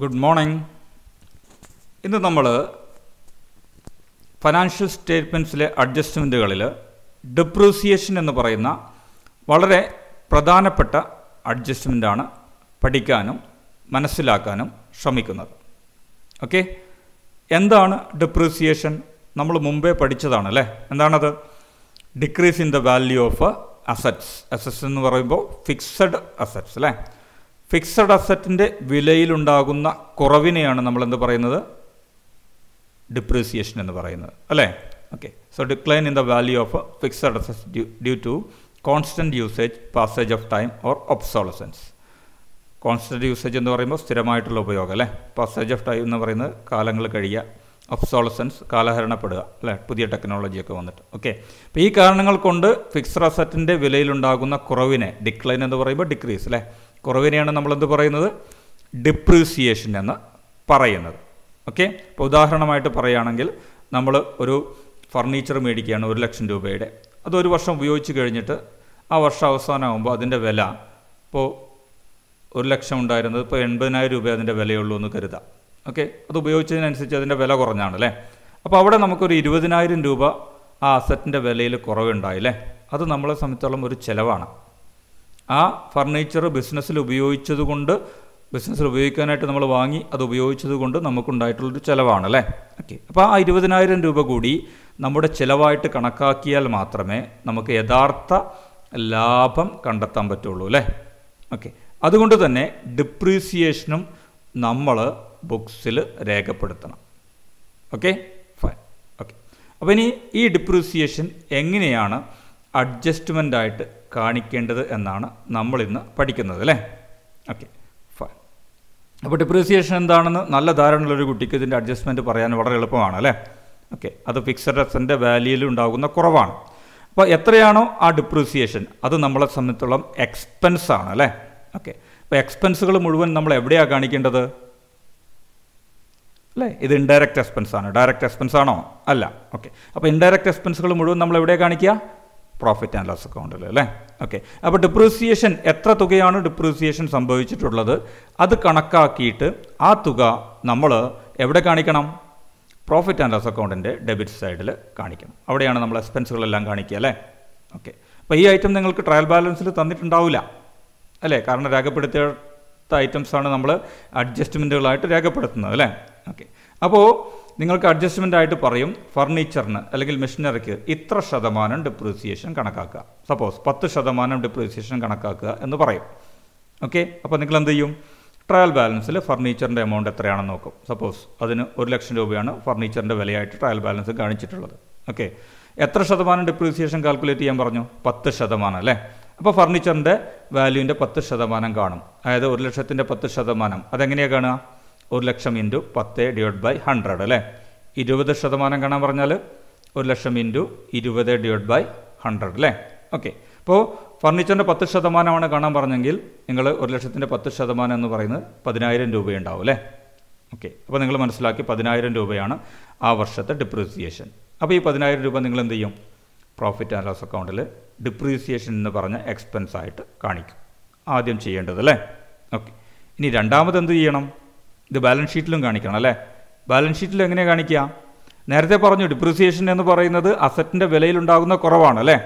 good morning ഇന്ന് നമ്മൾ financial സ്റ്റേറ്റ്മെൻറ്റ്സിലെ അഡ്ജസ്റ്റ്മെൻറ്റുകളിൽ ഡിപ്രൂസിയേഷൻ എന്ന് പറയുന്ന വളരെ പ്രധാനപ്പെട്ട അഡ്ജസ്റ്റ്മെൻറ്റാണ് പഠിക്കാനും മനസ്സിലാക്കാനും ശ്രമിക്കുന്നത് ഓക്കെ എന്താണ് ഡിപ്രൂസിയേഷൻ നമ്മൾ മുമ്പേ പഠിച്ചതാണ് അല്ലേ എന്താണത് decrease in the value of assets assets എന്ന് പറയുമ്പോൾ ഫിക്സഡ് അസറ്റ്സ് അല്ലേ ഫിക്സഡ് അസറ്റിൻ്റെ വിലയിലുണ്ടാകുന്ന കുറവിനെയാണ് നമ്മൾ എന്ത് പറയുന്നത് ഡിപ്രീസിയേഷൻ എന്ന് പറയുന്നത് അല്ലേ okay so decline in the value of fixed asset due to constant usage passage of time or obsolescence constant usage എന്ന് പറയുമ്പോൾ സ്ഥിരമായിട്ടുള്ള ഉപയോഗം അല്ലേ പാസേജ് ഓഫ് ടൈം എന്ന് പറയുന്നത് കാലങ്ങൾ കഴിയുക ഒബ്സോളസൻസ് കാലഹരണപ്പെടുക അല്ലേ പുതിയ ടെക്നോളജിയൊക്കെ വന്നിട്ട് ഓക്കെ അപ്പോൾ ഈ കാരണങ്ങൾ കൊണ്ട് ഫിക്സഡ് അസറ്റിൻ്റെ വിലയിലുണ്ടാകുന്ന കുറവിനെ ഡിക്ലൈൻ എന്ന് പറയുമ്പോൾ ഡിക്രീസ് അല്ലേ കുറവിനെയാണ് നമ്മളെന്ത് പറയുന്നത് ഡിപ്രീസിയേഷൻ എന്ന് പറയുന്നത് ഓക്കെ ഇപ്പോൾ ഉദാഹരണമായിട്ട് പറയുകയാണെങ്കിൽ നമ്മൾ ഒരു ഫർണിച്ചർ മേടിക്കുകയാണ് ഒരു ലക്ഷം രൂപയുടെ അത് ഒരു വർഷം ഉപയോഗിച്ച് കഴിഞ്ഞിട്ട് ആ വർഷം അവസാനമാകുമ്പോൾ അതിൻ്റെ വില ഇപ്പോൾ ഒരു ലക്ഷം ഉണ്ടായിരുന്നത് ഇപ്പോൾ എൺപതിനായിരം രൂപ അതിൻ്റെ വിലയുള്ളൂ എന്ന് കരുതാം ഓക്കെ അത് ഉപയോഗിച്ചതിനനുസരിച്ച് അതിൻ്റെ വില കുറഞ്ഞാണല്ലേ അപ്പോൾ അവിടെ നമുക്കൊരു ഇരുപതിനായിരം രൂപ ആ അസറ്റിൻ്റെ വിലയിൽ കുറവുണ്ടായി അത് നമ്മളെ സംബന്ധിച്ചോളം ഒരു ചിലവാണ് ആ ഫർണിച്ചർ ബിസിനസ്സിൽ ഉപയോഗിച്ചതുകൊണ്ട് ബിസിനസ്സിൽ ഉപയോഗിക്കാനായിട്ട് നമ്മൾ വാങ്ങി അത് ഉപയോഗിച്ചത് കൊണ്ട് നമുക്കുണ്ടായിട്ടുള്ളൊരു ചിലവാണ് അല്ലേ ഓക്കെ അപ്പോൾ ആ ഇരുപതിനായിരം രൂപ കൂടി നമ്മുടെ ചിലവായിട്ട് കണക്കാക്കിയാൽ മാത്രമേ നമുക്ക് യഥാർത്ഥ ലാഭം കണ്ടെത്താൻ പറ്റുള്ളൂ അല്ലേ ഓക്കെ അതുകൊണ്ട് തന്നെ ഡിപ്രീസിയേഷനും നമ്മൾ ബുക്സിൽ രേഖപ്പെടുത്തണം ഓക്കെ ഫൈൻ ഓക്കെ അപ്പോൾ ഇനി ഈ ഡിപ്രീസിയേഷൻ എങ്ങനെയാണ് അഡ്ജസ്റ്റ്മെൻ്റ് ആയിട്ട് കാണിക്കേണ്ടത് എന്നാണ് നമ്മൾ ഇന്ന് പഠിക്കുന്നത് അല്ലേ ഓക്കെ ഫൈൻ അപ്പോൾ ഡിപ്രീസിയേഷൻ എന്താണെന്ന് നല്ല ധാരണയുള്ളൊരു കുട്ടിക്ക് ഇതിൻ്റെ അഡ്ജസ്റ്റ്മെൻറ്റ് പറയാൻ വളരെ എളുപ്പമാണ് അല്ലേ ഓക്കെ അത് ഫിക്സഡ് അസൻ്റെ വാല്യൂയിൽ ഉണ്ടാകുന്ന കുറവാണ് അപ്പോൾ എത്രയാണോ ആ ഡിപ്രീസിയേഷൻ അത് നമ്മളെ സംബന്ധിച്ചോളം എക്സ്പെൻസ് ആണ് അല്ലേ ഓക്കെ അപ്പോൾ എക്സ്പെൻസുകൾ മുഴുവൻ നമ്മൾ എവിടെയാണ് കാണിക്കേണ്ടത് അല്ലേ ഇത് ഇൻഡയറക്റ്റ് എക്സ്പെൻസ് ആണ് ഡയറക്റ്റ് എക്സ്പെൻസ് ആണോ അല്ല ഓക്കെ അപ്പോൾ ഇൻഡയറക്റ്റ് എക്സ്പെൻസുകൾ മുഴുവൻ നമ്മൾ എവിടെയാണ് കാണിക്കുക പ്രോഫിറ്റ് ആൻഡ് ലോസ് അക്കൗണ്ടിൽ അല്ലേ ഓക്കെ അപ്പോൾ ഡിപ്രീസിയേഷൻ എത്ര തുകയാണ് ഡിപ്രീസിയേഷൻ സംഭവിച്ചിട്ടുള്ളത് അത് കണക്കാക്കിയിട്ട് ആ തുക നമ്മൾ എവിടെ കാണിക്കണം പ്രോഫിറ്റ് ആൻഡ് ലോസ് അക്കൗണ്ടിൻ്റെ ഡെബിറ്റ് സൈഡിൽ കാണിക്കണം അവിടെയാണ് നമ്മൾ എക്സ്പെൻസുകളെല്ലാം കാണിക്കുക അല്ലേ ഓക്കെ അപ്പോൾ ഈ ഐറ്റം നിങ്ങൾക്ക് ട്രയൽ ബാലൻസിൽ തന്നിട്ടുണ്ടാവില്ല അല്ലേ കാരണം രേഖപ്പെടുത്തിയ ഐറ്റംസാണ് നമ്മൾ അഡ്ജസ്റ്റ്മെൻറ്റുകളായിട്ട് രേഖപ്പെടുത്തുന്നത് അല്ലേ ഓക്കെ അപ്പോൾ നിങ്ങൾക്ക് അഡ്ജസ്റ്റ്മെൻ്റ് ആയിട്ട് പറയും ഫർണിച്ചറിന് അല്ലെങ്കിൽ മെഷീനറിക്ക് ഇത്ര ശതമാനം ഡിപ്രീസിയേഷൻ കണക്കാക്കുക സപ്പോസ് പത്ത് ശതമാനം ഡിപ്രീസിയേഷൻ കണക്കാക്കുക എന്ന് പറയും ഓക്കെ അപ്പോൾ നിങ്ങൾ എന്ത് ചെയ്യും ട്രയൽ ബാലൻസിൽ ഫർണിച്ചറിൻ്റെ എമൗണ്ട് എത്രയാണെന്ന് നോക്കും സപ്പോസ് അതിന് ഒരു ലക്ഷം രൂപയാണ് ഫർണിച്ചറിൻ്റെ വിലയായിട്ട് ട്രയൽ ബാലൻസ് കാണിച്ചിട്ടുള്ളത് ഓക്കെ എത്ര ശതമാനം ഡിപ്രീസിയേഷൻ കാൽക്കുലേറ്റ് ചെയ്യാൻ പറഞ്ഞു പത്ത് ശതമാനം അല്ലേ അപ്പോൾ ഫർണിച്ചറിൻ്റെ വാല്യൂവിൻ്റെ പത്ത് ശതമാനം കാണും അതായത് ഒരു ലക്ഷത്തിൻ്റെ പത്ത് ശതമാനം അതെങ്ങനെയാണ് കാണുക ഒരു ലക്ഷം ഇൻറ്റു പത്ത് ഡിവൈഡ് ബൈ ഹൺഡ്രഡ് അല്ലേ ഇരുപത് ശതമാനം കാണാൻ പറഞ്ഞാൽ ഒരു ലക്ഷം ഇൻറ്റു ഇരുപത് ഡിവൈഡ് ബൈ ഹൺഡ്രഡ് അല്ലേ ഓക്കെ അപ്പോൾ ഫർണിച്ചറിൻ്റെ പത്ത് ശതമാനമാണ് കാണാൻ പറഞ്ഞെങ്കിൽ നിങ്ങൾ ഒരു ലക്ഷത്തിൻ്റെ പത്ത് ശതമാനം എന്ന് പറയുന്നത് പതിനായിരം രൂപയുണ്ടാവും അല്ലേ ഓക്കെ അപ്പോൾ നിങ്ങൾ മനസ്സിലാക്കി പതിനായിരം രൂപയാണ് ആ വർഷത്തെ ഡിപ്രീസിയേഷൻ അപ്പോൾ ഈ പതിനായിരം രൂപ നിങ്ങൾ എന്ത് ചെയ്യും പ്രോഫിറ്റ് ആൻഡ് ലോസ് അക്കൗണ്ടിൽ ഡിപ്രീസിയേഷൻ എന്ന് പറഞ്ഞ എക്സ്പെൻസ് ആയിട്ട് കാണിക്കും ആദ്യം ചെയ്യേണ്ടത് അല്ലേ ഓക്കെ ഇനി രണ്ടാമത് എന്ത് ചെയ്യണം ഇത് ബാലൻസ് ഷീറ്റിലും കാണിക്കണം അല്ലേ ബാലൻസ് ഷീറ്റിൽ എങ്ങനെ കാണിക്കുക നേരത്തെ പറഞ്ഞു ഡിപ്രിസിയേഷൻ എന്ന് പറയുന്നത് അസറ്റിൻ്റെ വിലയിലുണ്ടാകുന്ന കുറവാണ് അല്ലേ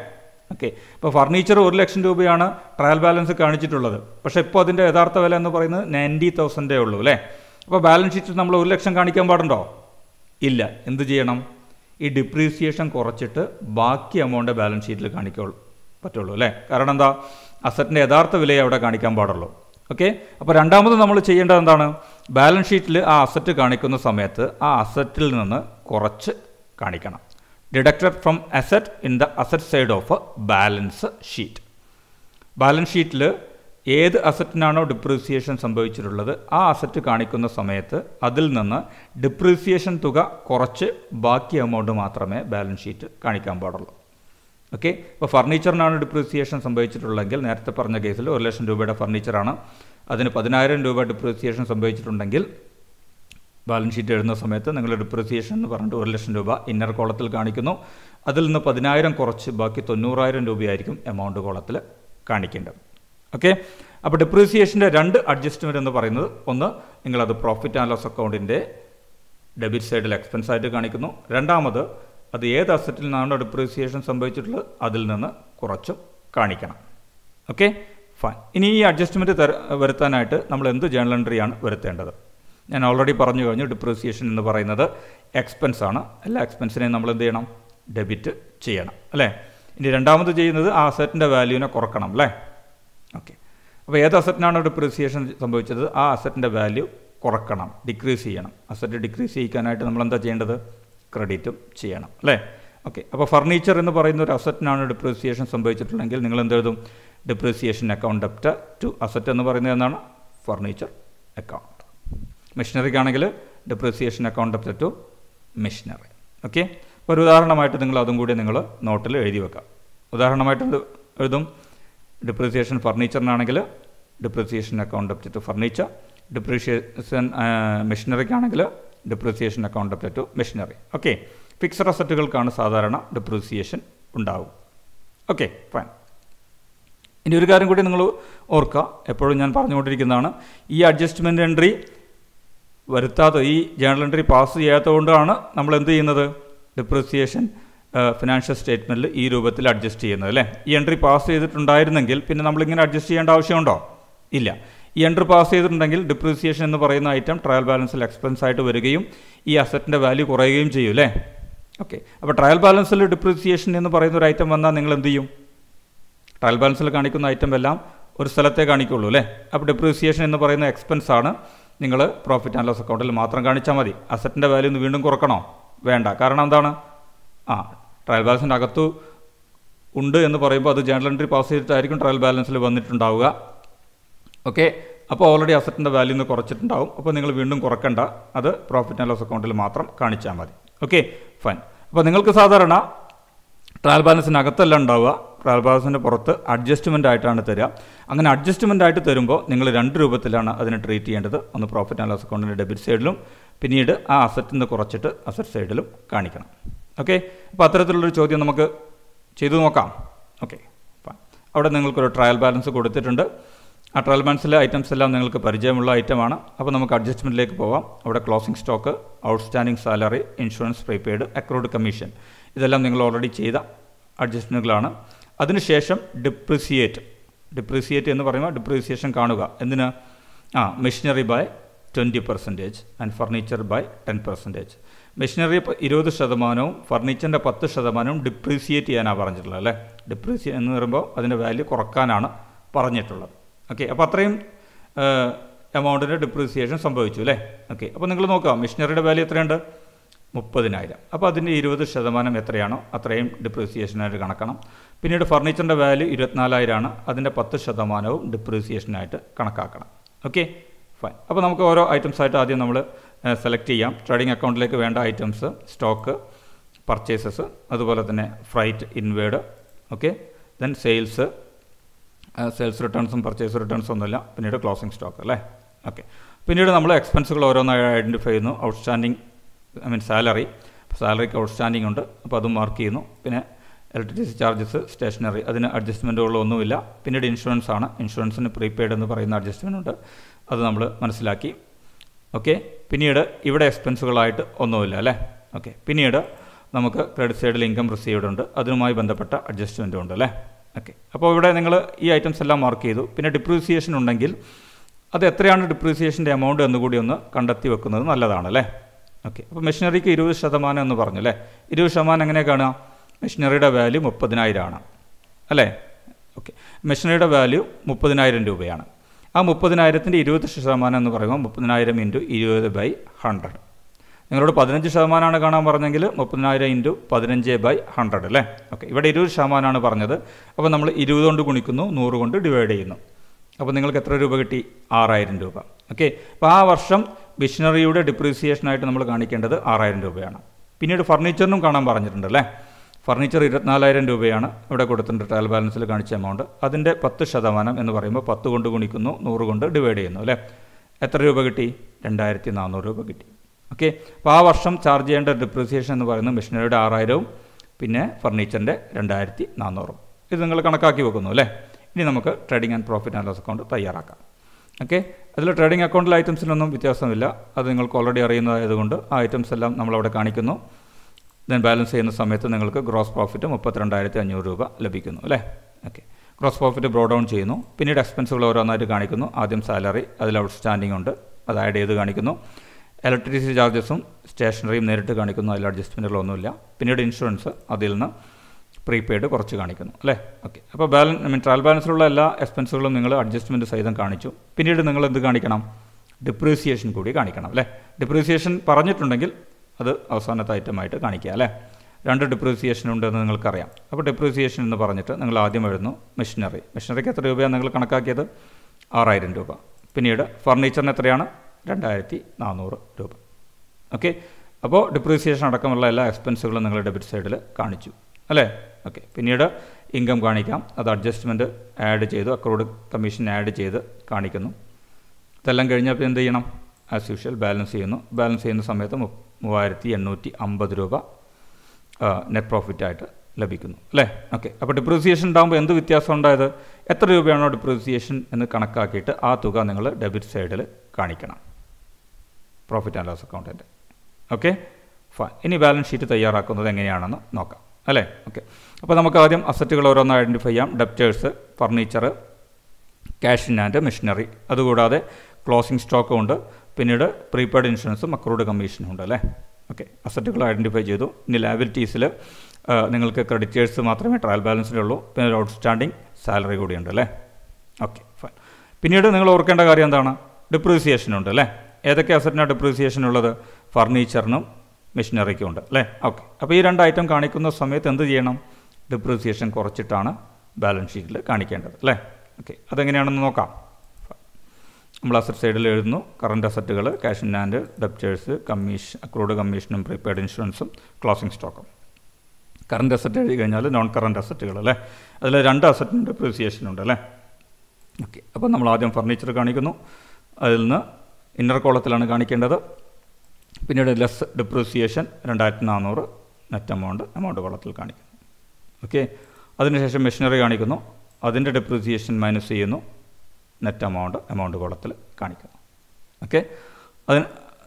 ഓക്കെ ഇപ്പോൾ ഫർണിച്ചർ ഒരു ലക്ഷം രൂപയാണ് ട്രയൽ ബാലൻസ് കാണിച്ചിട്ടുള്ളത് പക്ഷേ ഇപ്പോൾ അതിൻ്റെ യഥാർത്ഥ വില എന്ന് പറയുന്നത് നയൻറ്റി തൗസൻഡേ ഉള്ളൂ അല്ലേ അപ്പോൾ ബാലൻസ് ഷീറ്റിൽ നമ്മൾ ഒരു ലക്ഷം കാണിക്കാൻ പാടുണ്ടോ ഇല്ല എന്ത് ചെയ്യണം ഈ ഡിപ്രീസിയേഷൻ കുറച്ചിട്ട് ബാക്കി എമൗണ്ട് ബാലൻസ് ഷീറ്റിൽ കാണിക്കുള്ളൂ പറ്റുള്ളൂ അല്ലേ കാരണം എന്താ അസറ്റിൻ്റെ യഥാർത്ഥ വിലയെ അവിടെ കാണിക്കാൻ പാടുള്ളൂ ഓക്കെ അപ്പോൾ രണ്ടാമത് നമ്മൾ ചെയ്യേണ്ടത് എന്താണ് ബാലൻസ് ഷീറ്റിൽ ആ അസറ്റ് കാണിക്കുന്ന സമയത്ത് ആ അസറ്റിൽ നിന്ന് കുറച്ച് കാണിക്കണം deducted from asset in the asset side of balance sheet balance ഷീറ്റിൽ ഏത് അസറ്റിനാണോ ഡിപ്രീസിയേഷൻ സംഭവിച്ചിട്ടുള്ളത് ആ അസറ്റ് കാണിക്കുന്ന സമയത്ത് അതിൽ നിന്ന് ഡിപ്രീസിയേഷൻ തുക കുറച്ച് ബാക്കി എമൗണ്ട് മാത്രമേ ബാലൻസ് ഷീറ്റ് കാണിക്കാൻ പാടുള്ളൂ ഓക്കെ ഇപ്പോൾ ഫർണിച്ചറിനാണ് ഡിപ്രീസിയേഷൻ സംഭവിച്ചിട്ടുള്ളതെങ്കിൽ നേരത്തെ പറഞ്ഞ കേസിൽ ഒരു ലക്ഷം രൂപയുടെ ഫർണിച്ചറാണ് അതിന് പതിനായിരം രൂപ ഡിപ്രീസിയേഷൻ സംഭവിച്ചിട്ടുണ്ടെങ്കിൽ ബാലൻസ് ഷീറ്റ് എഴുതുന്ന സമയത്ത് നിങ്ങൾ ഡിപ്രീസിയേഷൻ എന്ന് പറഞ്ഞിട്ട് ഒരു ലക്ഷം രൂപ ഇന്നർ കോളത്തിൽ കാണിക്കുന്നു അതിൽ നിന്ന് പതിനായിരം കുറച്ച് ബാക്കി തൊണ്ണൂറായിരം രൂപയായിരിക്കും എമൗണ്ട് കോളത്തിൽ കാണിക്കേണ്ടത് ഓക്കെ അപ്പോൾ ഡിപ്രീസിയേഷൻ്റെ രണ്ട് അഡ്ജസ്റ്റ്മെൻ്റ് എന്ന് പറയുന്നത് ഒന്ന് നിങ്ങളത് പ്രോഫിറ്റ് ആൻഡ് ലോസ് അക്കൗണ്ടിൻ്റെ ഡെബിറ്റ് സൈഡിൽ എക്സ്പെൻസ് ആയിട്ട് കാണിക്കുന്നു രണ്ടാമത് അത് ഏത് അസറ്റിൽ നിന്നാണ് ഡിപ്രീസിയേഷൻ സംഭവിച്ചിട്ടുള്ളത് അതിൽ നിന്ന് കുറച്ചും കാണിക്കണം ഓക്കെ ഫൈൻ ഇനി ഈ അഡ്ജസ്റ്റ്മെൻറ്റ് വരുത്താനായിട്ട് നമ്മൾ എന്ത് ജേണൽ എൻട്രിയാണ് വരുത്തേണ്ടത് ഞാൻ ഓൾറെഡി പറഞ്ഞു കഴിഞ്ഞു ഡിപ്രീസിയേഷൻ എന്ന് പറയുന്നത് എക്സ്പെൻസ് ആണ് എല്ലാ എക്സ്പെൻസിനെയും നമ്മൾ എന്ത് ചെയ്യണം ഡെബിറ്റ് ചെയ്യണം അല്ലേ ഇനി രണ്ടാമത് ചെയ്യുന്നത് ആ അസറ്റിൻ്റെ വാല്യൂവിനെ കുറക്കണം അല്ലേ ഓക്കെ അപ്പോൾ ഏത് അസറ്റിനാണ് ഡിപ്രീസിയേഷൻ സംഭവിച്ചത് ആ അസറ്റിൻ്റെ വാല്യൂ കുറക്കണം ഡിക്രീസ് ചെയ്യണം അസറ്റ് ഡിക്രീസ് ചെയ്യിക്കാനായിട്ട് നമ്മൾ എന്താ ചെയ്യേണ്ടത് ക്രെഡിറ്റും ചെയ്യണം അല്ലേ ഓക്കെ അപ്പോൾ ഫർണിച്ചർ എന്ന് പറയുന്ന ഒരു അസറ്റിനാണ് ഡിപ്രീസിയേഷൻ സംഭവിച്ചിട്ടുള്ളതെങ്കിൽ നിങ്ങൾ എന്തെഴുതും depreciation account up to asset എന്ന് പറയുന്നത് എന്താണ് ഫർണിച്ചർ അക്കൗണ്ട് മെഷീനറിക്കാണെങ്കിൽ depreciation account up to machinery okay ഒരു ഉദാഹരണമായിട്ട് നിങ്ങൾ അതും കൂടി നിങ്ങൾ നോട്ടിൽ എഴുതി വെക്കാം ഉദാഹരണമായിട്ട് എഴുതും ഡിപ്രീസിയേഷൻ ഫർണിച്ചറിനാണെങ്കിൽ depreciation account up to furniture depreciation മെഷീനറിക്കാണെങ്കിൽ depreciation account apply to machinery okay fixed അസറ്റുകൾക്കാണ് സാധാരണ ഡെപ്രീസിയേഷൻ ഉണ്ടാവും ഓക്കെ ഫൈൻ ഇനി ഒരു കാര്യം കൂടി നിങ്ങൾ ഓർക്കുക എപ്പോഴും ഞാൻ പറഞ്ഞുകൊണ്ടിരിക്കുന്നതാണ് ഈ അഡ്ജസ്റ്റ്മെൻറ്റ് എൻട്രി വരുത്താതെ ഈ ജേണൽ എൻട്രി പാസ് ചെയ്യാത്തതുകൊണ്ടാണ് നമ്മൾ എന്ത് ചെയ്യുന്നത് ഡെപ്രിസിയേഷൻ ഫിനാൻഷ്യൽ സ്റ്റേറ്റ്മെൻറ്റിൽ ഈ രൂപത്തിൽ അഡ്ജസ്റ്റ് ചെയ്യുന്നത് അല്ലേ ഈ എൻട്രി പാസ് ചെയ്തിട്ടുണ്ടായിരുന്നെങ്കിൽ പിന്നെ നമ്മളിങ്ങനെ അഡ്ജസ്റ്റ് ചെയ്യേണ്ട ആവശ്യമുണ്ടോ ഇല്ല ഈ എൻട്രി പാസ് ചെയ്തിട്ടുണ്ടെങ്കിൽ ഡിപ്രീസിയേഷൻ എന്ന് പറയുന്ന ഐറ്റം ട്രയൽ ബാലൻസിൽ എക്സ്പെൻസ് ആയിട്ട് വരികയും ഈ അസറ്റിൻ്റെ വാല്യൂ കുറയുകയും ചെയ്യും അല്ലേ ഓക്കെ അപ്പോൾ ട്രയൽ ബാലൻസിൽ ഡിപ്രീസിയേഷൻ എന്ന് പറയുന്ന ഒരു ഐറ്റം വന്നാൽ നിങ്ങൾ എന്ത് ചെയ്യും ട്രയൽ ബാലൻസിൽ കാണിക്കുന്ന ഐറ്റം എല്ലാം ഒരു സ്ഥലത്തെ കാണിക്കുള്ളൂ അല്ലേ അപ്പോൾ ഡിപ്രീസിയേഷൻ എന്ന് പറയുന്ന എക്സ്പെൻസ് ആണ് നിങ്ങൾ പ്രോഫിറ്റ് ആൻഡ് ലോസ് അക്കൗണ്ടിൽ മാത്രം കാണിച്ചാൽ മതി അസറ്റിൻ്റെ വാല്യൂ ഒന്ന് വീണ്ടും കുറക്കണോ വേണ്ട കാരണം എന്താണ് ആ ട്രയൽ ബാലൻസിൻ്റെ അകത്ത് ഉണ്ട് എന്ന് പറയുമ്പോൾ അത് ജേണൽ എൻട്രി പാസ് ചെയ്തിട്ടായിരിക്കും ട്രയൽ ബാലൻസിൽ വന്നിട്ടുണ്ടാവുക ഓക്കെ അപ്പോൾ ഓൾറെഡി അസറ്റിൻ്റെ വാല്യൂ ഒന്ന് കുറച്ചിട്ടുണ്ടാവും അപ്പോൾ നിങ്ങൾ വീണ്ടും കുറക്കണ്ട അത് പ്രോഫിറ്റ് ആൻഡ് ലോസ് അക്കൗണ്ടിൽ മാത്രം കാണിച്ചാൽ മതി ഓക്കെ ഫൈൻ അപ്പോൾ നിങ്ങൾക്ക് സാധാരണ ട്രയൽ ബാലൻസിനകത്തല്ല ഉണ്ടാവുക ട്രയൽ ബാലൻസിൻ്റെ പുറത്ത് അഡ്ജസ്റ്റ്മെൻ്റ് ആയിട്ടാണ് തരിക അങ്ങനെ അഡ്ജസ്റ്റ്മെൻ്റ് ആയിട്ട് തരുമ്പോൾ നിങ്ങൾ രണ്ട് രൂപത്തിലാണ് അതിനെ ട്രീറ്റ് ചെയ്യേണ്ടത് ഒന്ന് പ്രോഫിറ്റ് ആൻഡ് ലോസ് അക്കൗണ്ടിൻ്റെ ഡെബിറ്റ് സൈഡിലും പിന്നീട് ആ അസറ്റിൽ നിന്ന് കുറച്ചിട്ട് അസറ്റ് സൈഡിലും കാണിക്കണം ഓക്കെ അപ്പോൾ അത്തരത്തിലുള്ളൊരു ചോദ്യം നമുക്ക് ചെയ്തു നോക്കാം ഓക്കെ അവിടെ നിങ്ങൾക്കൊരു ട്രയൽ ബാലൻസ് കൊടുത്തിട്ടുണ്ട് ആ ട്വൽവ് ഐറ്റംസ് എല്ലാം നിങ്ങൾക്ക് പരിചയമുള്ള ഐറ്റമാണ് അപ്പോൾ നമുക്ക് അഡ്ജസ്റ്റ്മെൻറ്റിലേക്ക് പോവാം അവിടെ closing stock outstanding salary insurance prepaid accrued commission ഇതെല്ലാം നിങ്ങൾ ഓൾറെഡി ചെയ്ത അഡ്ജസ്റ്റ്മെൻറ്റുകളാണ് അതിനുശേഷം ഡിപ്രിസിയേറ്റ് ഡിപ്രിസിയേറ്റ് എന്ന് പറയുമ്പോൾ ഡിപ്രിസിയേഷൻ കാണുക എന്തിന് ആ machinery by twenty percentage and furniture by ten percentage machinery ഇരുപത് ശതമാനവും ഫർണിച്ചറിൻ്റെ പത്ത് ശതമാനവും ഡിപ്രീസിയേറ്റ് ചെയ്യാനാണ് പറഞ്ഞിട്ടുള്ളത് അല്ലേ ഡിപ്രീസിയേറ്റ് എന്ന് പറയുമ്പോൾ അതിൻ്റെ വാല്യൂ കുറക്കാനാണ് പറഞ്ഞിട്ടുള്ളത് ഓക്കെ അപ്പോൾ അത്രയും എമൗണ്ടിൻ്റെ ഡിപ്രീസിയേഷൻ സംഭവിച്ചു അല്ലേ ഓക്കെ അപ്പോൾ നിങ്ങൾ നോക്കാം മിഷനറിയുടെ വാല്യൂ എത്രയുണ്ട് മുപ്പതിനായിരം അപ്പോൾ അതിൻ്റെ ഇരുപത് ശതമാനം എത്രയാണോ അത്രയും ഡിപ്രീസിയേഷനായിട്ട് കണക്കണം പിന്നീട് ഫർണിച്ചറിൻ്റെ വാല്യൂ ഇരുപത്തിനാലായിരമാണ് അതിൻ്റെ പത്ത് ശതമാനവും ഡിപ്രീസിയേഷനായിട്ട് കണക്കാക്കണം ഓക്കെ ഫൈൻ അപ്പോൾ നമുക്ക് ഓരോ ഐറ്റംസ് ആയിട്ട് ആദ്യം നമ്മൾ സെലക്ട് ചെയ്യാം ട്രേഡിംഗ് അക്കൗണ്ടിലേക്ക് വേണ്ട ഐറ്റംസ് സ്റ്റോക്ക് പർച്ചേസസ് അതുപോലെ തന്നെ freight inward okay then sales sales റിട്ടേൺസും പർച്ചേസ് റിട്ടേൺസും ഒന്നുമില്ല പിന്നീട് ക്ലോസിംഗ് സ്റ്റോക്ക് അല്ലേ ഓക്കെ പിന്നീട് നമ്മൾ എക്സ്പെൻസുകൾ ഓരോന്നായി ഐഡൻറ്റിഫൈ ചെയ്യുന്നു ഔട്ട്സ്റ്റാൻഡിങ് ഐ മീൻ സാലറി സാലറിക്ക് ഔട്ട്സ്റ്റാൻഡിങ് ഉണ്ട് അപ്പോൾ അതും മാർക്ക് ചെയ്യുന്നു പിന്നെ ഇലക്ട്രിസിറ്റി ചാർജസ് സ്റ്റേഷനറി അതിന് അഡ്ജസ്റ്റ്മെൻറ്റുകളൊന്നുമില്ല പിന്നീട് ഇൻഷുറൻസ് ആണ് ഇൻഷുറൻസിന് പ്രീപെയ്ഡ് എന്ന് പറയുന്ന അഡ്ജസ്റ്റ്മെൻ്റ് ഉണ്ട് അത് നമ്മൾ മനസ്സിലാക്കി ഓക്കെ പിന്നീട് ഇവിടെ എക്സ്പെൻസുകളായിട്ട് ഒന്നുമില്ല അല്ലേ ഓക്കെ പിന്നീട് നമുക്ക് ക്രെഡിറ്റ് സൈഡിൽ ഇൻകം റിസീവ്ഡ് ഉണ്ട് അതുമായി ബന്ധപ്പെട്ട അഡ്ജസ്റ്റ്മെൻറ്റും ഉണ്ട് അല്ലേ ഓക്കെ അപ്പോൾ ഇവിടെ നിങ്ങൾ ഈ ഐറ്റംസ് എല്ലാം മാർക്ക് ചെയ്തു പിന്നെ ഡിപ്രീസിയേഷൻ ഉണ്ടെങ്കിൽ അത് എത്രയാണ് ഡിപ്രീസിയേഷൻ്റെ എമൗണ്ട് എന്നുകൂടി ഒന്ന് കണ്ടെത്തി വെക്കുന്നത് നല്ലതാണ് അല്ലേ ഓക്കെ അപ്പോൾ മെഷീനറിക്ക് ഇരുപത് ശതമാനം എന്ന് പറഞ്ഞു അല്ലേ ഇരുപത് ശതമാനം എങ്ങനെ കാണുക മെഷീനറിയുടെ വാല്യൂ മുപ്പതിനായിരമാണ് അല്ലേ ഓക്കെ മെഷീനറിയുടെ വാല്യൂ മുപ്പതിനായിരം രൂപയാണ് ആ മുപ്പതിനായിരത്തിൻ്റെ ഇരുപത് ശതമാനം എന്ന് പറയുമ്പോൾ മുപ്പതിനായിരം ഇൻറ്റു ഇരുപത് ബൈ ഹൺഡ്രഡ് നിങ്ങളോട് പതിനഞ്ച് ശതമാനമാണ് കാണാൻ പറഞ്ഞെങ്കിൽ മുപ്പതിനായിരം ഇൻറ്റു പതിനഞ്ച് ബൈ ഹൺഡ്രഡ് അല്ലേ ഓക്കെ ഇവിടെ ഇരുപത് ശതമാനമാണ് പറഞ്ഞത് അപ്പോൾ നമ്മൾ ഇരുപത് കൊണ്ട് ഗുണിക്കുന്നു നൂറ് കൊണ്ട് ഡിവൈഡ് ചെയ്യുന്നു അപ്പോൾ നിങ്ങൾക്ക് എത്ര രൂപ കിട്ടി ആറായിരം രൂപ ഓക്കെ അപ്പോൾ ആ വർഷം മിഷനറിയുടെ ഡിപ്രീസിയേഷനായിട്ട് നമ്മൾ കാണിക്കേണ്ടത് ആറായിരം രൂപയാണ് പിന്നീട് ഫർണിച്ചറിനും കാണാൻ പറഞ്ഞിട്ടുണ്ട് അല്ലേ ഫർണിച്ചർ ഇരുപത്തിനാലായിരം രൂപയാണ് ഇവിടെ കൊടുത്തിട്ടുണ്ട് ട്രയൽ ബാലൻസിൽ കാണിച്ച എമൗണ്ട് അതിൻ്റെ പത്ത് ശതമാനം എന്ന് പറയുമ്പോൾ പത്ത് കൊണ്ട് ഗുണിക്കുന്നു നൂറ് കൊണ്ട് ഡിവൈഡ് ചെയ്യുന്നു അല്ലേ എത്ര രൂപ കിട്ടി രണ്ടായിരത്തി നാനൂറ് രൂപ കിട്ടി ഓക്കെ അപ്പോൾ ആ വർഷം ചാർജ് ചെയ്യേണ്ട ഡിപ്രിസിയേഷൻ എന്ന് പറയുന്നത് മെഷീനറിയുടെ ആറായിരവും പിന്നെ ഫർണിച്ചറിൻ്റെ രണ്ടായിരത്തി നാനൂറും ഇത് നിങ്ങൾ കണക്കാക്കി വെക്കുന്നു അല്ലേ ഇനി നമുക്ക് trading and profit and loss account തയ്യാറാക്കാം ഓക്കെ അതിൽ ട്രേഡിംഗ് അക്കൗണ്ടിലെ ഐറ്റംസിനൊന്നും വ്യത്യാസമില്ല അത് നിങ്ങൾക്ക് ഓൾറെഡി അറിയുന്നതായതുകൊണ്ട് ആ ഐറ്റംസ് എല്ലാം നമ്മളവിടെ കാണിക്കുന്നു ദെൻ ബാലൻസ് ചെയ്യുന്ന സമയത്ത് നിങ്ങൾക്ക് ഗ്രോസ് പ്രോഫിറ്റ് മുപ്പത്തിരണ്ടായിരത്തി അഞ്ഞൂറ് രൂപ ലഭിക്കുന്നു അല്ലേ okay gross profit brought down ചെയ്യുന്നു പിന്നീട് എക്സ്പെൻസുകൾ ഓരോന്നായിട്ട് കാണിക്കുന്നു ആദ്യം സാലറി അതിൽ ഔട്ട്സ്റ്റാൻഡിംഗ് ഉണ്ട് അത് ആഡ് ചെയ്ത് കാണിക്കുന്നു ഇലക്ട്രിസിറ്റി ചാർജസും സ്റ്റേഷനറിയും നേരിട്ട് കാണിക്കുന്നു അതിൽ അഡ്ജസ്റ്റ്മെൻറ്റുകളൊന്നുമില്ല പിന്നീട് ഇൻഷുറൻസ് അതിൽ നിന്ന് പ്രീപെയ്ഡ് കുറച്ച് കാണിക്കുന്നു അല്ലേ ഓക്കെ അപ്പോൾ ബാലൻസ് മീൻ ട്രയൽ ബാലൻസിലുള്ള എല്ലാ എക്സ്പെൻസുകളും നിങ്ങൾ അഡ്ജസ്റ്റ്മെൻറ്റ് സഹിതം കാണിച്ചു പിന്നീട് നിങ്ങൾ എന്ത് കാണിക്കണം ഡിപ്രീസിയേഷൻ കൂടി കാണിക്കണം അല്ലേ ഡിപ്രീസിയേഷൻ പറഞ്ഞിട്ടുണ്ടെങ്കിൽ അത് അവസാനത്തെ ഐറ്റമായിട്ട് കാണിക്കുക അല്ലേ രണ്ട് ഡിപ്രീസിയേഷൻ ഉണ്ടെന്ന് നിങ്ങൾക്കറിയാം അപ്പോൾ ഡിപ്രീസിയേഷൻ എന്ന് പറഞ്ഞിട്ട് നിങ്ങൾ ആദ്യം എഴുതുന്നു മെഷീനറി മെഷീനറിക്ക് എത്ര രൂപയാണ് നിങ്ങൾ കണക്കാക്കിയത് ആറായിരം രൂപ പിന്നീട് ഫർണിച്ചറിന് എത്രയാണ് രണ്ടായിരത്തി നാനൂറ് രൂപ ഓക്കെ അപ്പോൾ ഡിപ്രീസിയേഷൻ അടക്കമുള്ള എല്ലാ എക്സ്പെൻസുകളും നിങ്ങൾ ഡെബിറ്റ് സൈഡിൽ കാണിച്ചു അല്ലേ ഓക്കെ പിന്നീട് ഇൻകം കാണിക്കാം അത് അഡ്ജസ്റ്റ്മെൻറ്റ് ആഡ് ചെയ്തു അക്രൂഡ് കമ്മീഷൻ ആഡ് ചെയ്ത് കാണിക്കുന്നു ഇതെല്ലാം കഴിഞ്ഞാൽ പിന്നെ എന്ത് ചെയ്യണം ആസ് യൂഷ്വൽ ബാലൻസ് ചെയ്യുന്നു ബാലൻസ് ചെയ്യുന്ന സമയത്ത് മൂവായിരത്തി എണ്ണൂറ്റി അമ്പത് രൂപ നെറ്റ് പ്രോഫിറ്റായിട്ട് ലഭിക്കുന്നു അല്ലേ ഓക്കെ അപ്പോൾ ഡിപ്രീസിയേഷൻ ഉണ്ടാകുമ്പോൾ എന്ത് വ്യത്യാസം ഉണ്ടായത് എത്ര രൂപയാണോ ഡിപ്രീസിയേഷൻ എന്ന് കണക്കാക്കിയിട്ട് ആ തുക നിങ്ങൾ ഡെബിറ്റ് സൈഡിൽ കാണിക്കണം പ്രോഫിറ്റ് ആൻഡ് ലോസ് അക്കൗണ്ടിൻ്റെ ഓക്കെ ഫൈൻ ഇനി ബാലൻസ് ഷീറ്റ് തയ്യാറാക്കുന്നത് എങ്ങനെയാണെന്ന് നോക്കാം അല്ലേ ഓക്കെ അപ്പോൾ നമുക്ക് ആദ്യം അസറ്റുകൾ ഓരോന്ന് ഐഡൻറ്റിഫൈ ചെയ്യാം debtors furniture cash in and machinery അതുകൂടാതെ ക്ലോസിംഗ് സ്റ്റോക്കും ഉണ്ട് പിന്നീട് പ്രീപെയ്ഡ് ഇൻഷുറൻസും അക്രൂഡ് കമ്മീഷനും ഉണ്ട് അല്ലേ ഓക്കെ അസറ്റുകൾ ഐഡൻറ്റിഫൈ ചെയ്തു ഇനി ലാബിലിറ്റീസിൽ നിങ്ങൾക്ക് ക്രെഡിറ്റേഴ്സ് മാത്രമേ ട്രയൽ ബാലൻസിലുള്ളൂ പിന്നെ ഒരു ഔട്ട്സ്റ്റാൻഡിങ് സാലറി കൂടിയുണ്ട് അല്ലേ ഓക്കെ ഫൈൻ പിന്നീട് നിങ്ങൾ ഓർക്കേണ്ട കാര്യം എന്താണ് ഡിപ്രീസിയേഷൻ ഉണ്ട് അല്ലേ ഏതൊക്കെ അസറ്റിനാണ് ഡിപ്രീസിയേഷൻ ഉള്ളത് ഫർണിച്ചറിനും മെഷീനറിക്കും ഉണ്ട് അല്ലേ ഓക്കെ അപ്പോൾ ഈ രണ്ട് ഐറ്റം കാണിക്കുന്ന സമയത്ത് എന്ത് ചെയ്യണം ഡിപ്രീസിയേഷൻ കുറച്ചിട്ടാണ് ബാലൻസ് ഷീറ്റിൽ കാണിക്കേണ്ടത് അല്ലേ ഓക്കെ അതെങ്ങനെയാണെന്ന് നോക്കാം നമ്മൾ അസറ്റ് സൈഡിൽ എഴുതുന്നു കറണ്ട് അസറ്റുകൾ cash in hand debtors commission accrued കമ്മീഷനും പ്രീപെയ്ഡ് ഇൻഷുറൻസും ക്ലോസിംഗ് സ്റ്റോക്കും കറണ്ട് അസറ്റ് എഴുതി കഴിഞ്ഞാൽ നോൺ കറണ്ട് അസറ്റുകൾ അല്ലേ അതിൽ രണ്ട് അസറ്റിൻ്റെ ഡിപ്രീസിയേഷൻ ഉണ്ട് അല്ലേ ഓക്കെ അപ്പോൾ നമ്മൾ ആദ്യം ഫർണിച്ചർ കാണിക്കുന്നു അതിൽ നിന്ന് ഇന്നർ കോളത്തിലാണ് കാണിക്കേണ്ടത് പിന്നീട് ലെസ് ഡിപ്രീസിയേഷൻ രണ്ടായിരത്തി നാനൂറ് നെറ്റ് എമൗണ്ട് എമൗണ്ട് കോളത്തിൽ കാണിക്കുന്നു ഓക്കെ അതിനുശേഷം മെഷീനറി കാണിക്കുന്നു അതിൻ്റെ ഡിപ്രീസിയേഷൻ മൈനസ് ചെയ്യുന്നു നെറ്റ് എമൗണ്ട് എമൗണ്ട് കോളത്തിൽ കാണിക്കുന്നു ഓക്കെ അതിന്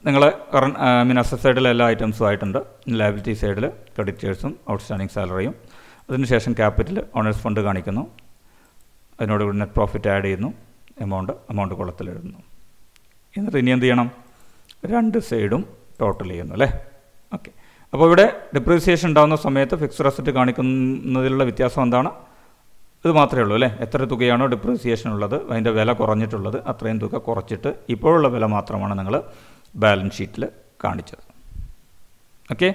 നിങ്ങൾ കറണ്ട് മീൻ അസസ് സൈഡിൽ എല്ലാ ഐറ്റംസും ആയിട്ടുണ്ട് ലയബിലിറ്റി സൈഡിൽ ക്രെഡിറ്റേഴ്സും ഔട്ട്സ്റ്റാൻഡിങ് സാലറിയും അതിനുശേഷം ക്യാപിറ്റൽ ഓണേഴ്സ് ഫണ്ട് കാണിക്കുന്നു അതിനോടുകൂടി നെറ്റ് പ്രോഫിറ്റ് ആഡ് ചെയ്യുന്നു എമൗണ്ട് എമൗണ്ട് കോളത്തിൽ എഴുതുന്നു എന്നിട്ട് ഇനി എന്ത് ചെയ്യണം രണ്ട് സൈഡും ടോട്ടൽ ചെയ്യുന്നു അല്ലേ ഓക്കെ അപ്പോൾ ഇവിടെ ഡിപ്രീസിയേഷൻ ഉണ്ടാകുന്ന സമയത്ത് ഫിക്സ്ഡ് അസറ്റ് കാണിക്കുന്നതിലുള്ള വ്യത്യാസം എന്താണ് ഇത് മാത്രമേ ഉള്ളൂ അല്ലേ എത്ര തുകയാണോ ഡിപ്രീസിയേഷൻ ഉള്ളത് അതിൻ്റെ വില കുറഞ്ഞിട്ടുള്ളത് അത്രയും തുക കുറച്ചിട്ട് ഇപ്പോഴുള്ള വില മാത്രമാണ് നിങ്ങൾ ബാലൻസ് ഷീറ്റിൽ കാണിച്ചത് ഓക്കെ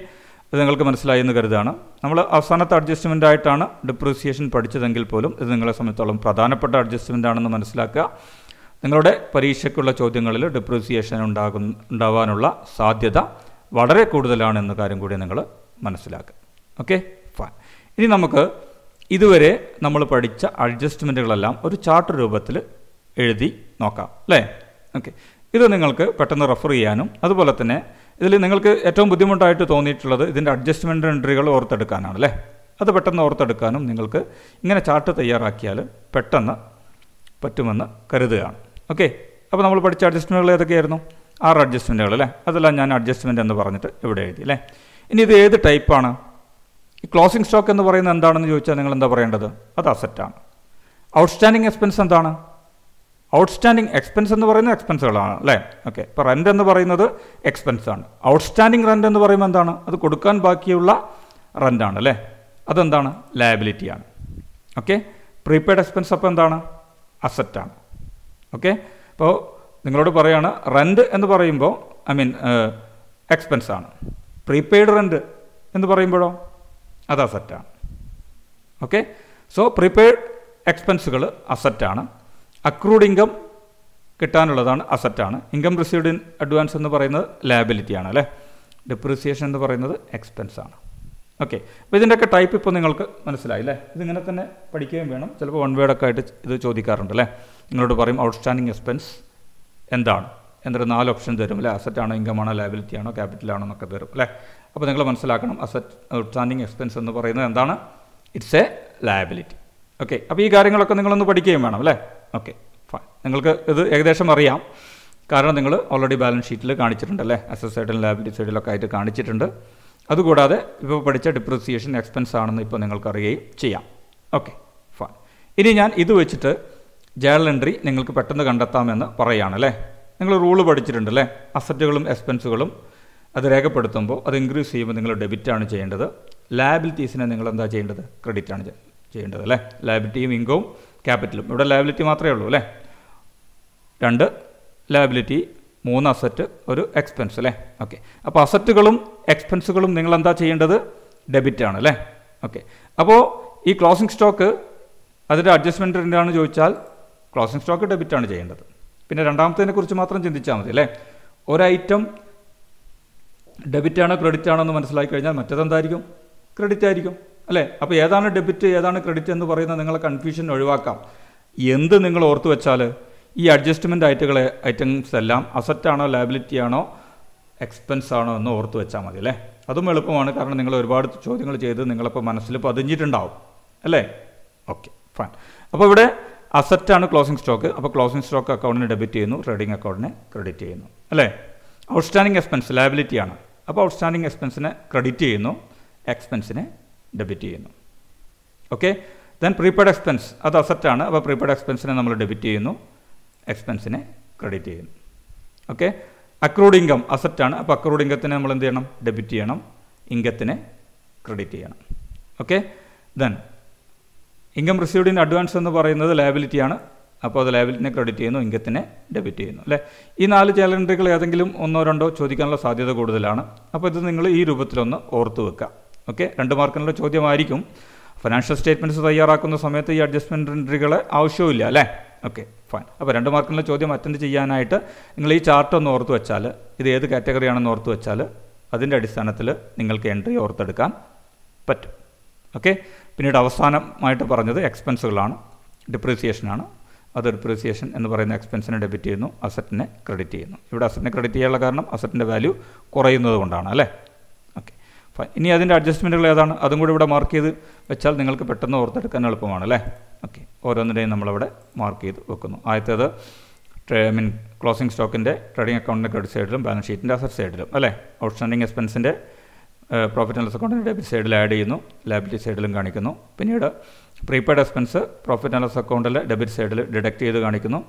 ഇത് നിങ്ങൾക്ക് മനസ്സിലായി എന്ന് കരുതാണ് നമ്മൾ അവസാനത്തെ അഡ്ജസ്റ്റ്മെൻ്റ് ആയിട്ടാണ് ഡിപ്രീസിയേഷൻ പഠിച്ചതെങ്കിൽ പോലും ഇത് നിങ്ങളെ സംബന്ധിച്ചോളം പ്രധാനപ്പെട്ട അഡ്ജസ്റ്റ്മെൻ്റ് ആണെന്ന് മനസ്സിലാക്കുക നിങ്ങളുടെ പരീക്ഷയ്ക്കുള്ള ചോദ്യങ്ങളിൽ ഡിപ്രീസിയേഷൻ ഉണ്ടാകും ഉണ്ടാവാനുള്ള സാധ്യത വളരെ കൂടുതലാണ് എന്ന കാര്യം കൂടി നിങ്ങൾ മനസ്സിലാക്കുക ഓക്കെ ഫൈൻ ഇനി നമുക്ക് ഇതുവരെ നമ്മൾ പഠിച്ച അഡ്ജസ്റ്റ്മെൻറ്റുകളെല്ലാം ഒരു ചാർട്ട് രൂപത്തിൽ എഴുതി നോക്കാം അല്ലേ ഓക്കെ ഇത് നിങ്ങൾക്ക് പെട്ടെന്ന് റെഫർ ചെയ്യാനും അതുപോലെ തന്നെ ഇതിൽ നിങ്ങൾക്ക് ഏറ്റവും ബുദ്ധിമുട്ടായിട്ട് തോന്നിയിട്ടുള്ളത് ഇതിൻ്റെ അഡ്ജസ്റ്റ്മെൻറ്റ് എൻട്രികൾ ഓർത്തെടുക്കാനാണ് അല്ലേ അത് പെട്ടെന്ന് ഓർത്തെടുക്കാനും നിങ്ങൾക്ക് ഇങ്ങനെ ചാർട്ട് തയ്യാറാക്കിയാൽ പെട്ടെന്ന് പറ്റുമെന്ന് കരുതുകയാണ് ഓക്കെ അപ്പോൾ നമ്മൾ പഠിച്ച അഡ്ജസ്റ്റ്മെൻറ്റുകൾ ഏതൊക്കെയായിരുന്നു ആറ് അഡ്ജസ്റ്റ്മെൻറ്റുകൾ അല്ലേ അതെല്ലാം ഞാൻ അഡ്ജസ്റ്റ്മെൻറ്റ് എന്ന് പറഞ്ഞിട്ട് ഇവിടെ എഴുതി അല്ലേ ഇനി ഇത് ഏത് ടൈപ്പാണ് ഈ ക്ലോസിംഗ് സ്റ്റോക്ക് എന്ന് പറയുന്നത് എന്താണെന്ന് ചോദിച്ചാൽ നിങ്ങൾ എന്താ പറയേണ്ടത് അത് അസറ്റാണ് ഔട്ട്സ്റ്റാൻഡിങ് എക്സ്പെൻസ് എന്താണ് ഔട്ട്സ്റ്റാൻഡിങ് എക്സ്പെൻസ് എന്ന് പറയുന്നത് എക്സ്പെൻസുകളാണ് അല്ലേ ഓക്കെ ഇപ്പോൾ റെൻ്റ് എന്ന് പറയുന്നത് എക്സ്പെൻസാണ് ഔട്ട്സ്റ്റാൻഡിങ് റെൻ്റ് എന്ന് പറയുമ്പോൾ എന്താണ് അത് കൊടുക്കാൻ ബാക്കിയുള്ള റെൻ്റാണ് അല്ലേ അതെന്താണ് ലയബിലിറ്റിയാണ് ഓക്കെ പ്രീപെയ്ഡ് എക്സ്പെൻസ് അപ്പോൾ എന്താണ് അസറ്റാണ് ഓക്കെ അപ്പോൾ നിങ്ങളോട് പറയുകയാണ് റെൻറ്റ് എന്ന് പറയുമ്പോൾ ഐ മീൻ എക്സ്പെൻസ് ആണ് പ്രീപെയ്ഡ് റെൻറ്റ് എന്ന് പറയുമ്പോഴോ അത് അസറ്റാണ് ഓക്കെ സോ പ്രീപെയ്ഡ് എക്സ്പെൻസുകൾ അസറ്റാണ് അക്രൂഡ് ഇൻകം കിട്ടാനുള്ളതാണ് അസറ്റാണ് ഇൻകം റിസീവ്ഡ് ഇൻ അഡ്വാൻസ് എന്ന് പറയുന്നത് ആണ് അല്ലേ ഡിപ്രീസിയേഷൻ എന്ന് പറയുന്നത് എക്സ്പെൻസാണ് ഓക്കെ അപ്പോൾ ഇതിൻ്റെയൊക്കെ ടൈപ്പ് ഇപ്പോൾ നിങ്ങൾക്ക് മനസ്സിലായി അല്ലേ ഇതിങ്ങനെ തന്നെ പഠിക്കുകയും വേണം ചിലപ്പോൾ വൺ വേർഡൊക്കെ ആയിട്ട് ഇത് ചോദിക്കാറുണ്ട് അല്ലേ നിങ്ങളോട് പറയും ഔട്ട്സ്റ്റാൻഡിങ് എക്സ്പെൻസ് എന്താണ് എന്നിട്ട് നാല് ഓപ്ഷൻ തരും അല്ലേ അസറ്റ് ആണോ ഇൻകം ആണോ ലയബിലിറ്റി ആണോ ക്യാപിറ്റൽ ആണോ എന്നൊക്കെ തരും അല്ലേ അപ്പോൾ നിങ്ങൾ മനസ്സിലാക്കണം അസറ്റ് ഔട്ട്സ്റ്റാൻഡിങ് എക്സ്പെൻസ് എന്ന് പറയുന്നത് എന്താണ് ഇറ്റ്സ് എ ലയബിലിറ്റി ഓക്കെ അപ്പോൾ ഈ കാര്യങ്ങളൊക്കെ നിങ്ങളൊന്ന് പഠിക്കുകയും വേണം അല്ലേ ഓക്കെ ഫൈൻ നിങ്ങൾക്ക് ഇത് ഏകദേശം അറിയാം കാരണം നിങ്ങൾ ഓൾറെഡി ബാലൻസ് ഷീറ്റിൽ കാണിച്ചിട്ടുണ്ട് അല്ലേ അസസ് സൈഡിലും ലാബിലിറ്റി സൈഡിലൊക്കെ ആയിട്ട് കാണിച്ചിട്ടുണ്ട് അതുകൂടാതെ ഇപ്പോൾ പഠിച്ച ഡിപ്രിസിയേഷൻ എക്സ്പെൻസ് ആണെന്ന് ഇപ്പോൾ നിങ്ങൾക്കറിയുകയും ചെയ്യാം ഓക്കെ ഫൈൻ ഇനി ഞാൻ ഇത് വെച്ചിട്ട് ജേണൽ എൻട്രി നിങ്ങൾക്ക് പെട്ടെന്ന് കണ്ടെത്താമെന്ന് പറയുകയാണല്ലേ നിങ്ങൾ റൂള് പഠിച്ചിട്ടുണ്ട് അല്ലേ അസറ്റുകളും എക്സ്പെൻസുകളും അത് രേഖപ്പെടുത്തുമ്പോൾ അത് ഇൻക്രീസ് ചെയ്യുമ്പോൾ നിങ്ങൾ ഡെബിറ്റാണ് ചെയ്യേണ്ടത് ലാബിലിറ്റീസിനെ നിങ്ങൾ എന്താ ചെയ്യേണ്ടത് ക്രെഡിറ്റ് ആണ് ചെയ്യേണ്ടത് അല്ലേ ലാബിലിറ്റിയും ഇൻകവും ക്യാപിറ്റലും ഇവിടെ ലാബിലിറ്റി മാത്രമേ ഉള്ളൂ അല്ലേ രണ്ട് ലാബിലിറ്റി മൂന്ന് അസറ്റ് ഒരു എക്സ്പെൻസ് അല്ലേ ഓക്കെ അപ്പോൾ അസറ്റുകളും എക്സ്പെൻസുകളും നിങ്ങൾ എന്താ ചെയ്യേണ്ടത് ഡെബിറ്റ് ആണ് അല്ലേ ഓക്കെ അപ്പോൾ ഈ ക്ലോസിംഗ് സ്റ്റോക്ക് അതിൻ്റെ അഡ്ജസ്റ്റ്മെൻറ്റ് എന്താണെന്ന് ചോദിച്ചാൽ ക്ലോസിംഗ് സ്റ്റോക്ക് ഡെബിറ്റാണ് ചെയ്യേണ്ടത് പിന്നെ രണ്ടാമത്തതിനെ കുറിച്ച് മാത്രം ചിന്തിച്ചാൽ മതി അല്ലേ ഒരൈറ്റം ഡെബിറ്റ് ആണോ ക്രെഡിറ്റ് ആണോ എന്ന് മനസ്സിലാക്കി കഴിഞ്ഞാൽ മറ്റേതെന്തായിരിക്കും ക്രെഡിറ്റ് ആയിരിക്കും അല്ലേ അപ്പോൾ ഏതാണ് ഡെബിറ്റ് ഏതാണ് ക്രെഡിറ്റ് എന്ന് പറയുന്ന നിങ്ങളെ കൺഫ്യൂഷൻ ഒഴിവാക്കാം എന്ത് നിങ്ങൾ ഓർത്തു വെച്ചാൽ ഈ അഡ്ജസ്റ്റ്മെൻറ്റ് ആയിട്ടുകളെ ഐറ്റംസ് എല്ലാം അസറ്റാണോ ലാബിലിറ്റി ആണോ എക്സ്പെൻസ് ആണോ എന്ന് ഓർത്ത് വെച്ചാൽ മതി അല്ലേ അതും എളുപ്പമാണ് കാരണം നിങ്ങൾ ഒരുപാട് ചോദ്യങ്ങൾ ചെയ്ത് നിങ്ങളിപ്പോൾ മനസ്സിൽ പതിഞ്ഞിട്ടുണ്ടാവും അല്ലേ ഓക്കെ ഫൈൻ അപ്പോൾ ഇവിടെ അസറ്റാണ് ക്ലോസിംഗ് സ്റ്റോക്ക് അപ്പോൾ ക്ലോസിംഗ് സ്റ്റോക്ക് അക്കൗണ്ടിന് ഡെബിറ്റ് ചെയ്യുന്നു ട്രേഡിംഗ് അക്കൗണ്ടിന് ക്രെഡിറ്റ് ചെയ്യുന്നു അല്ലേ ഔട്ട്സ്റ്റാൻഡിങ് എക്സ്പെൻസ് ലാബിലിറ്റിയാണ് അപ്പോൾ ഔട്ട്സ്റ്റാൻഡിങ് എക്സ്പെൻസിനെ ക്രെഡിറ്റ് ചെയ്യുന്നു എക്സ്പെൻസിനെ ഡെബിറ്റ് ചെയ്യുന്നു ഓക്കെ ദെൻ പ്രീപെയ്ഡ് എക്സ്പെൻസ് അത് അസറ്റാണ് അപ്പോൾ പ്രീപെയ്ഡ് എക്സ്പെൻസിനെ നമ്മൾ ഡെബിറ്റ് ചെയ്യുന്നു എക്സ്പെൻസിനെ ക്രെഡിറ്റ് ചെയ്യുന്നു ഓക്കെ അക്രൂഡ് ഇൻകം അസറ്റാണ് അപ്പോൾ അക്രൂഡ് ഇൻകത്തിനെ നമ്മൾ എന്ത് ചെയ്യണം ഡെബിറ്റ് ചെയ്യണം ഇൻകത്തിനെ ക്രെഡിറ്റ് ചെയ്യണം okay then income received in advance എന്ന് പറയുന്നത് ലയബിലിറ്റിയാണ് അപ്പോൾ അത് ലയബിലിറ്റിനെ ക്രെഡിറ്റ് ചെയ്യുന്നു ഇൻകത്തിനെ ഡെബിറ്റ് ചെയ്യുന്നു അല്ലേ ഈ നാല് കാലണ്ടറികൾ ഏതെങ്കിലും ഒന്നോ രണ്ടോ ചോദിക്കാനുള്ള സാധ്യത കൂടുതലാണ് അപ്പോൾ ഇത് നിങ്ങൾ ഈ രൂപത്തിലൊന്ന് ഓർത്ത് വെക്കുക ഓക്കെ രണ്ട് മാർക്കിനുള്ള ചോദ്യമായിരിക്കും ഫിനാൻഷ്യൽ സ്റ്റേറ്റ്മെൻറ്റ്സ് തയ്യാറാക്കുന്ന സമയത്ത് ഈ അഡ്ജസ്റ്റ്മെൻറ്റ് എൻട്രികൾ ആവശ്യമില്ല അല്ലേ ഓക്കെ ഫൈൻ അപ്പോൾ രണ്ട് മാർക്കിനുള്ള ചോദ്യം അറ്റൻഡ് ചെയ്യാനായിട്ട് നിങ്ങൾ ഈ ചാർട്ട് ഒന്ന് ഓർത്ത് വെച്ചാൽ ഇത് ഏത് കാറ്റഗറിയാണെന്ന് ഓർത്ത് വെച്ചാൽ അതിൻ്റെ അടിസ്ഥാനത്തിൽ നിങ്ങൾക്ക് എൻട്രി ഓർത്തെടുക്കാൻ പറ്റും ഓക്കെ പിന്നീട് അവസാനമായിട്ട് പറഞ്ഞത് എക്സ്പെൻസുകളാണ് ഡിപ്രീസിയേഷനാണ് അത് ഡിപ്രീസിയേഷൻ എന്ന് പറയുന്ന എക്സ്പെൻസിനെ ഡെബിറ്റ് ചെയ്യുന്നു അസറ്റിനെ ക്രെഡിറ്റ് ചെയ്യുന്നു ഇവിടെ അസറ്റിനെ ക്രെഡിറ്റ് ചെയ്യാനുള്ള കാരണം അസറ്റിൻ്റെ വാല്യൂ കുറയുന്നത് കൊണ്ടാണ് അല്ലേ ഓക്കെ ഇനി അതിൻ്റെ അഡ്ജസ്റ്റ്മെൻറ്റുകൾ ഏതാണ് അതും കൂടി ഇവിടെ മാർക്ക് ചെയ്ത് വെച്ചാൽ നിങ്ങൾക്ക് പെട്ടെന്ന് ഓർത്തെടുക്കാൻ എളുപ്പമാണ് അല്ലേ ഓക്കെ ഓരോന്നിൻ്റെയും നമ്മളവിടെ മാർക്ക് ചെയ്ത് വെക്കുന്നു ആദ്യത്തേത് ഐ മീൻ ക്ലോസിംഗ് സ്റ്റോക്കിൻ്റെ ട്രേഡിംഗ് അക്കൗണ്ടിൻ്റെ ക്രെഡിറ്റ് സൈഡിലും ബാലൻസ് ഷീറ്റിൻ്റെ അസറ്റ് സൈഡിലും അല്ലേ ഔട്ട്സ്റ്റാൻഡിങ് എക്സ്പെൻസിൻ്റെ പ്രോഫിറ്റ് ആൻഡ് ലോസ് അക്കൗണ്ടിൻ്റെ ഡെബിറ്റ് സൈഡിൽ ആഡ് ചെയ്യുന്നു ലാബിലിറ്റി സൈഡിലും കാണിക്കുന്നു പിന്നീട് prepaid expense profit and loss അക്കൗണ്ടിൽ ഡെബിറ്റ് സൈഡിൽ ഡിഡക്റ്റ് ചെയ്ത് കാണിക്കുന്നു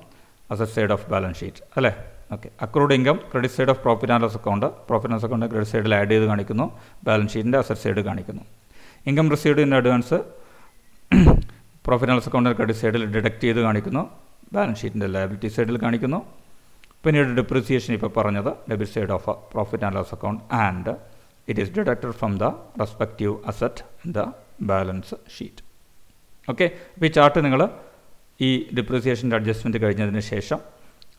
asset side of balance sheet അല്ലേ okay accrued income credit side of profit and loss account profit and loss account credit സൈഡിൽ ആഡ് ചെയ്ത് കാണിക്കുന്നു ബാലൻസ് ഷീറ്റിൻ്റെ അസറ്റ് സൈഡ് കാണിക്കുന്നു income received in advance profit and loss അക്കൗണ്ടിൻ്റെ credit സൈഡിൽ deduct ചെയ്ത് കാണിക്കുന്നു ബാലൻസ് ഷീറ്റിൻ്റെ ലയബിലിറ്റി സൈഡിൽ കാണിക്കുന്നു പിന്നീട് ഡിപ്രിസിയേഷൻ ഇപ്പോൾ പറഞ്ഞത് debit side of profit and loss account and it is deducted from the respective asset in the balance sheet okay അപ്പോൾ ഈ ചാർട്ട് നിങ്ങൾ ഈ ഡിപ്രിസിയേഷൻ്റെ അഡ്ജസ്റ്റ്മെൻറ്റ് കഴിഞ്ഞതിന് ശേഷം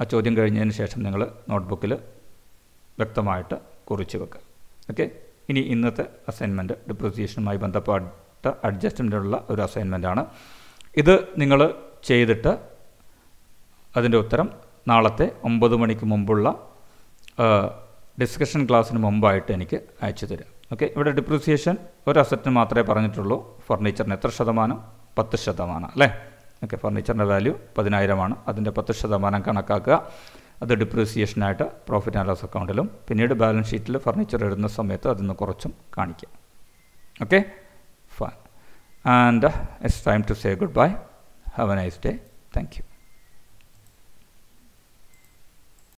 ആ ചോദ്യം കഴിഞ്ഞതിന് ശേഷം നിങ്ങൾ നോട്ട്ബുക്കിൽ വ്യക്തമായിട്ട് കുറിച്ച് വെക്കുക ഓക്കെ ഇനി ഇന്നത്തെ അസൈൻമെൻറ്റ് ഡിപ്രിസിയേഷനുമായി ബന്ധപ്പെട്ട അഡ്ജസ്റ്റ്മെൻറ്റുള്ള ഒരു അസൈൻമെൻറ്റാണ് ഇത് നിങ്ങൾ ചെയ്തിട്ട് അതിൻ്റെ ഉത്തരം നാളത്തെ ഒമ്പത് മണിക്ക് മുമ്പുള്ള ഡിസ്കഷൻ ക്ലാസ്സിന് മുമ്പായിട്ട് എനിക്ക് അയച്ചു തരാം ഓക്കെ ഇവിടെ ഡിപ്രിസിയേഷൻ ഒരു അസറ്റിന് മാത്രമേ പറഞ്ഞിട്ടുള്ളൂ ഫർണിച്ചറിന് എത്ര ശതമാനം പത്ത് ശതമാനം അല്ലേ ഓക്കെ ഫർണിച്ചറിൻ്റെ വാല്യൂ പതിനായിരമാണ് അതിൻ്റെ പത്ത് ശതമാനം കണക്കാക്കുക അത് ഡിപ്രിസിയേഷനായിട്ട് പ്രോഫിറ്റ് ആൻഡ് ലോസ് അക്കൗണ്ടിലും പിന്നീട് ബാലൻസ് ഷീറ്റിൽ ഫർണിച്ചർ ഇടുന്ന സമയത്ത് അതിൽ നിന്ന് കുറച്ചും കാണിക്കാം okay fine and it's time to say goodbye have a nice day thank U